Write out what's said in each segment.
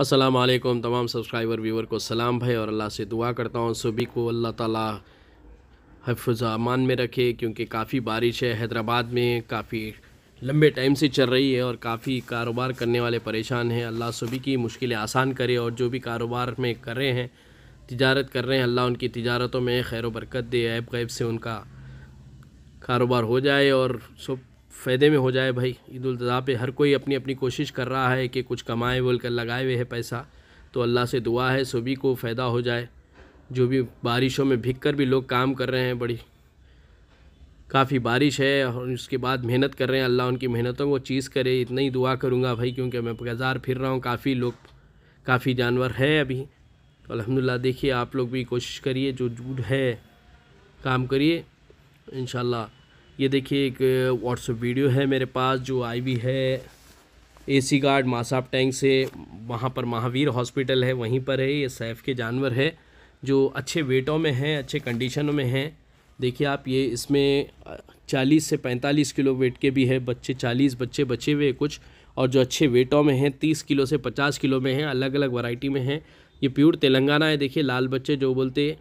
अस्सलाम वालेकुम तमाम सब्सक्राइबर व्यूवर को सलाम भाई और अल्लाह से दुआ करता हूँ सभी को अल्लाह ताला हफ्ज़ अमान में रखे क्योंकि काफ़ी बारिश है हैदराबाद में काफ़ी लंबे टाइम से चल रही है और काफ़ी कारोबार करने वाले परेशान हैं अल्लाह सभी की मुश्किलें आसान करे और जो भी कारोबार में कर रहे हैं तिजारत कर रहे हैं अल्लाह उनकी तिजारतों में खैर बरकत दे ऐब गैब से उनका कारोबार हो जाए और सब फ़ायदे में हो जाए भाई ईद उज़ा पे हर कोई अपनी अपनी कोशिश कर रहा है कि कुछ कमाए बोल कर लगाए हुए है पैसा तो अल्लाह से दुआ है सभी को फ़ायदा हो जाए जो भी बारिशों में भीग कर भी लोग काम कर रहे हैं बड़ी काफ़ी बारिश है और उसके बाद मेहनत कर रहे हैं अल्लाह उनकी मेहनतों को चीज़ करे इतना ही दुआ करूँगा भाई क्योंकि मैं बाज़ार फिर रहा हूँ काफ़ी लोग काफ़ी जानवर है अभी तो अलहमदिल्ला देखिए आप लोग भी कोशिश करिए जो जूड है काम करिए इन ये देखिए एक व्हाट्सअप वीडियो है मेरे पास जो आई भी है एसी गार्ड मासाब टैंक से वहाँ पर महावीर हॉस्पिटल है वहीं पर है ये सैफ के जानवर है जो अच्छे वेटों में हैं अच्छे कंडीशनों में हैं देखिए आप ये इसमें 40 से 45 किलो वेट के भी है बच्चे 40 बच्चे बचे हुए कुछ और जो अच्छे वेटों में हैं 30 किलो से 50 किलो में हैं अलग अलग वैरायटी में हैं ये प्योर तेलंगाना है देखिए लाल बच्चे जो बोलते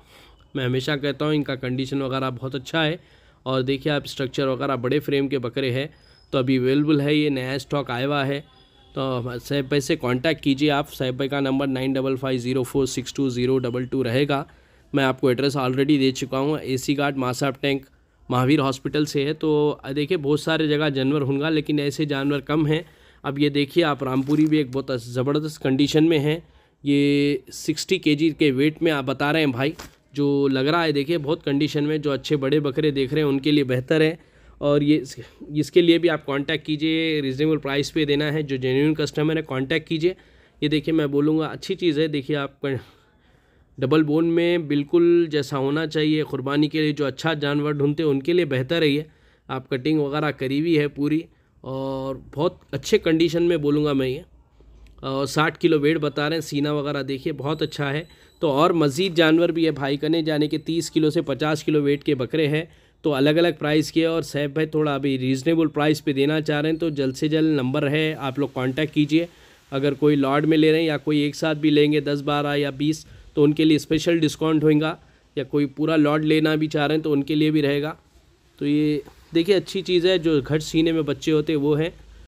मैं हमेशा कहता हूँ इनका कंडीशन वगैरह बहुत अच्छा है और देखिए आप स्ट्रक्चर वगैरह बड़े फ्रेम के बकरे हैं तो अभी अवेलेबल है ये नया स्टॉक आया हुआ है तो साहब भाई से कांटेक्ट कीजिए आप साहब भाई का number nine double five zero four six two zero double two रहेगा मैं आपको एड्रेस ऑलरेडी दे चुका हूँ ए सी गार्ड मासाब टैंक महावीर हॉस्पिटल से है तो देखिए बहुत सारे जगह जानवर होंगे लेकिन ऐसे जानवर कम हैं अब ये देखिए आप रामपुरी भी एक बहुत ज़बरदस्त कंडीशन में है ये सिक्सटी के के वेट में आप बता रहे हैं भाई जो लग रहा है देखिए बहुत कंडीशन में जो अच्छे बड़े बकरे देख रहे हैं उनके लिए बेहतर है और ये इसके लिए भी आप कांटेक्ट कीजिए रिजनेबल प्राइस पे देना है जो जेन्यून कस्टमर है कांटेक्ट कीजिए ये देखिए मैं बोलूँगा अच्छी चीज़ है देखिए आप डबल बोन में बिल्कुल जैसा होना चाहिए क़ुरबानी के लिए जो अच्छा जानवर ढूंढते हैं उनके लिए बेहतर है ये आप कटिंग वगैरह करी हुई है पूरी और बहुत अच्छे कंडीशन में बोलूँगा मैं ये और साठ किलो वेट बता रहे हैं सीना वगैरह देखिए बहुत अच्छा है तो और मज़ीद जानवर भी है भाई कने जाने के तीस किलो से पचास किलो वेट के बकरे हैं तो अलग अलग प्राइस के और सैफ भाई थोड़ा अभी रीज़नेबल प्राइस पे देना चाह रहे हैं तो जल्द से जल्द नंबर है आप लोग कांटेक्ट कीजिए अगर कोई लॉर्ड में ले रहे हैं या कोई एक साथ भी लेंगे दस बारह या बीस तो उनके लिए स्पेशल डिस्काउंट होएगा या कोई पूरा लॉड लेना भी चाह रहे हैं तो उनके लिए भी रहेगा तो ये देखिए अच्छी चीज़ है जो घट सीने में बच्चे होते वो हैं